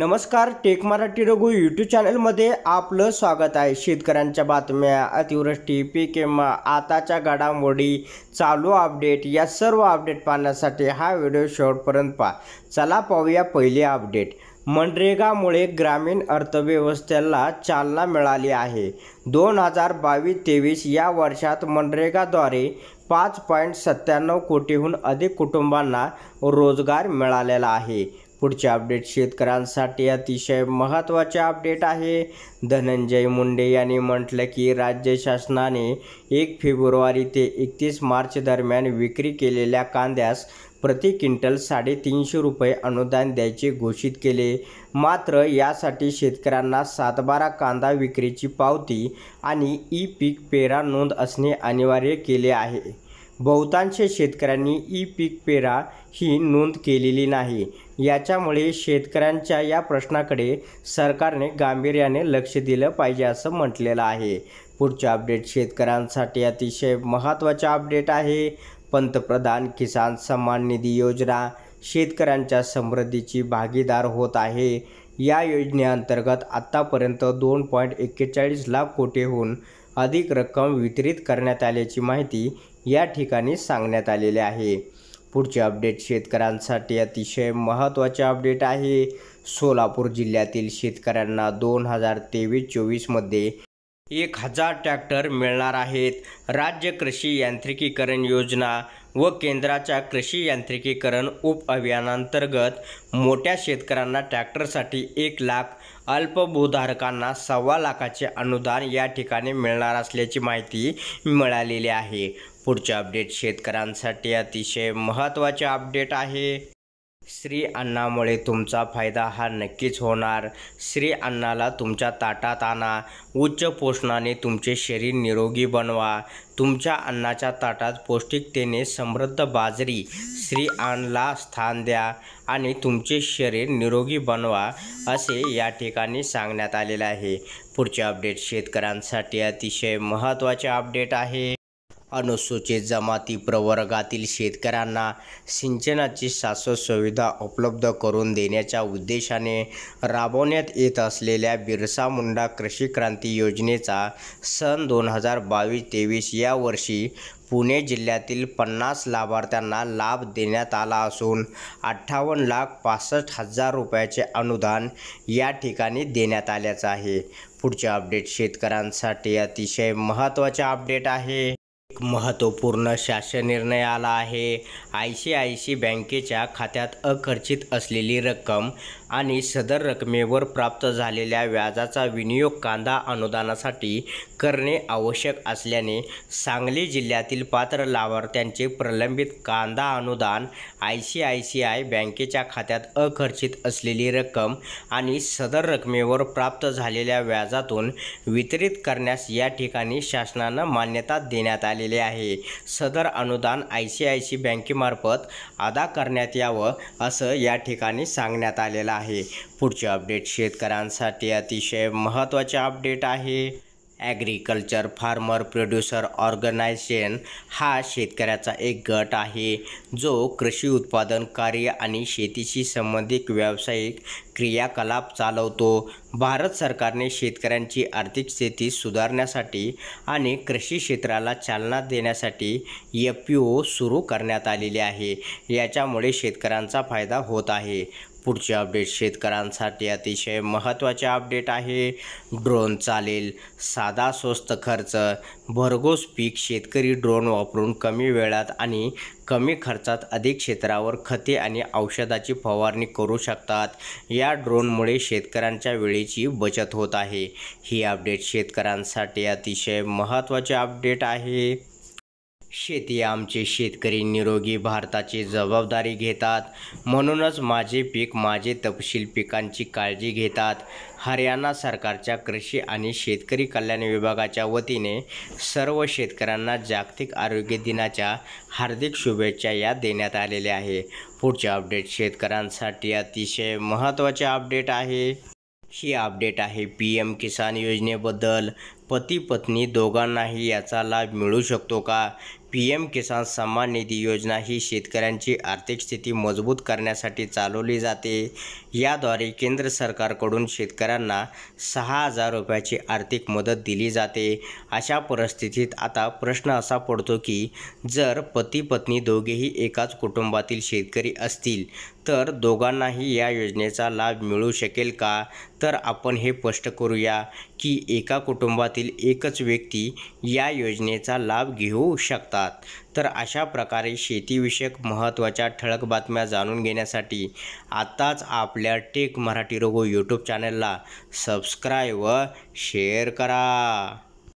नमस्कार take Marathi Raghu YouTube चॅनलमध्ये आपलं स्वागत आहे शेतकऱ्यांच्या बातम्या अतिवृष्टी पीक आताच्या घडामोडी चालू अपडेट या सर्व अपडेट पाहण्यासाठी हा व्हिडिओ शेवटपर्यंत पाहा चला पाहूया पहिले अपडेट मनरेगामुळे ग्रामीण अर्थव्यवस्थेला चालना मिळाली आहे दोन हजार बावीस तेवीस या वर्षात मनरेगाद्वारे पाच पॉईंट सत्त्याण्णव कोटीहून अधिक कुटुंबांना रोजगार मिळालेला आहे पुढचे अपडेट शेतकऱ्यांसाठी अतिशय महत्त्वाचे अपडेट आहे धनंजय मुंडे यांनी म्हटलं की राज्य शासनाने एक फेब्रुवारी ते एकतीस मार्च दरम्यान विक्री केलेल्या कांद्यास प्रति क्विंटल साडेतीनशे रुपये अनुदान द्यायचे घोषित केले मात्र यासाठी शेतकऱ्यांना सातबारा कांदा विक्रीची पावती आणि ई पीक पेरा नोंद असणे अनिवार्य केले आहे बहुतांश शेतकऱ्यांनी ई पीक पेरा ही नोंद केलेली नाही याच्यामुळे शेतकऱ्यांच्या या प्रश्नाकडे सरकारने गांभीर्याने लक्ष दिलं पाहिजे असं म्हटलेलं आहे पुढच्या अपडेट शेतकऱ्यांसाठी अतिशय महत्त्वाचा अपडेट आहे पंतप्रधान किसान सन्मान निधी योजना शेतकऱ्यांच्या समृद्धीची भागीदार होत आहे या योजनेअंतर्गत आत्तापर्यंत दोन पॉईंट एक्केचाळीस लाख कोटीहून अधिक रक्कम वितरित करण्यात आल्याची माहिती या ठिकाणी सांगण्यात आलेले आहे पुढचे अपडेट शेतकऱ्यांसाठी अतिशय महत्त्वाचे अपडेट आहे सोलापूर जिल्ह्यातील शेतकऱ्यांना दोन हजार तेवीस चोवीसमध्ये एक हजार ट्रॅक्टर मिळणार आहेत राज्य कृषी यांत्रिकीकरण योजना व केंद्राच्या कृषी यांत्रिकीकरण उप अभियानांतर्गत मोठ्या शेतकऱ्यांना ट्रॅक्टरसाठी एक लाख अल्पभूधारकांना सव्वा लाखाचे अनुदान या ठिकाणी मिळणार असल्याची माहिती मिळालेली आहे पुढचे अपडेट शेतकऱ्यांसाठी अतिशय महत्त्वाचे अपडेट आहे श्री अन्नामुळे तुमचा फायदा हा नक्कीच होणार श्री अन्नाला तुमच्या ताटात आणा उच्च पोषणाने तुमचे शरीर निरोगी बनवा तुमच्या अन्नाच्या ताटात पौष्टिकतेने समृद्ध बाजरी श्री अन्नला स्थान द्या आणि तुमचे शरीर निरोगी बनवा असे या ठिकाणी सांगण्यात आलेले आहे पुढचे अपडेट शेतकऱ्यांसाठी अतिशय महत्त्वाचे अपडेट आहे अनुसूचित जमाती प्रवर्गातील शेतकऱ्यांना सिंचनाची शाश्वत सुविधा उपलब्ध करून देण्याच्या उद्देशाने राबवण्यात येत असलेल्या बिरसा मुंडा कृषी क्रांती योजनेचा सन दोन हजार बावीस तेवीस या वर्षी पुणे जिल्ह्यातील पन्नास लाभार्थ्यांना लाभ देण्यात आला असून अठ्ठावन्न लाख पासष्ट हजार रुपयाचे अनुदान या ठिकाणी देण्यात आल्याचं आहे पुढचे अपडेट शेतकऱ्यांसाठी अतिशय महत्त्वाचे अपडेट आहे महत्त्वपूर्ण शासन निर्णय आला आहे आय सी आय सी बँकेच्या खात्यात अखर्चित असलेली रक्कम आणि सदर रकमेवर प्राप्त झालेल्या व्याजाचा विनियोग कांदा अनुदानासाठी करणे आवश्यक असल्याने सांगली जिल्ह्यातील पात्र लाभार्थ्यांचे प्रलंबित कांदा अनुदान I C I C I बँकेच्या खात्यात अखर्चित असलेली रक्कम आणि सदर रकमेवर प्राप्त झालेल्या व्याजातून वितरित करण्यास या ठिकाणी शासनानं मान्यता देण्यात आलेली आहे सदर अनुदान आय सी आय सी बँकेमार्फत अदा करण्यात यावं असं या ठिकाणी सांगण्यात आलेलं आहे आहे पुढचे अपडेट शेतकऱ्यांसाठी अतिशय महत्त्वाचे अपडेट आहे ॲग्रिकल्चर फार्मर प्रोड्युसर ऑर्गनायझेशन हा शेतकऱ्याचा एक गट आहे जो कृषी उत्पादन कार्य आणि शेतीशी संबंधित व्यावसायिक क्रियाकलाप चालवतो भारत सरकारने शेतकऱ्यांची आर्थिक स्थिती सुधारण्यासाठी आणि कृषी क्षेत्राला चालना देण्यासाठी एफ पी ओ सुरू करण्यात आलेली आहे याच्यामुळे शेतकऱ्यांचा फायदा होत आहे पुढचे अपडेट शेतकऱ्यांसाठी अतिशय महत्त्वाचे अपडेट आहे ड्रोन चालेल साधा स्वस्त खर्च भरघोस पीक शेतकरी ड्रोन वापरून कमी वेळात आणि कमी खर्चात अधिक क्षेत्रावर खते आणि औषधाची फवारणी करू शकतात या ड्रोनमुळे शेतकऱ्यांच्या वेळेची बचत होत आहे ही अपडेट शेतकऱ्यांसाठी अतिशय महत्त्वाचे अपडेट आहे शेती आमचे शेतकरी निरोगी भारताची जबाबदारी घेतात म्हणूनच माझे पीक माझे तपशील पिकांची काळजी घेतात हरियाणा सरकारच्या कृषी आणि शेतकरी कल्याण विभागाच्या वतीने सर्व शेतकऱ्यांना जागतिक आरोग्य दिनाच्या हार्दिक शुभेच्छा या देण्यात आलेल्या आहे पुढचे अपडेट शेतकऱ्यांसाठी अतिशय महत्त्वाचे अपडेट आहे ही अपडेट आहे पी एम किसान योजनेबद्दल पती पत्नी दोघांनाही याचा लाभ मिळू शकतो का पी एम किसान सन्मान निधी योजना ही शेतकऱ्यांची आर्थिक स्थिती मजबूत करण्यासाठी चालवली जाते याद्वारे केंद्र सरकारकडून शेतकऱ्यांना सहा हजार रुपयाची आर्थिक मदत दिली जाते अशा परिस्थितीत आता प्रश्न असा पडतो की जर पती पत्नी दोघेही एकाच कुटुंबातील शेतकरी असतील तर दोघांनाही या योजनेचा लाभ मिळू शकेल का तर आपण हे स्पष्ट करूया की एका कुटुंबातील एकच व्यक्ती या योजनेचा लाभ घेऊ शकतात तर अशा प्रकारे शेतीविषयक महत्त्वाच्या ठळक बातम्या जाणून घेण्यासाठी आत्ताच आपल्या टेक मराठी रोगो यूट्यूब चॅनलला सबस्क्राईब व शेअर करा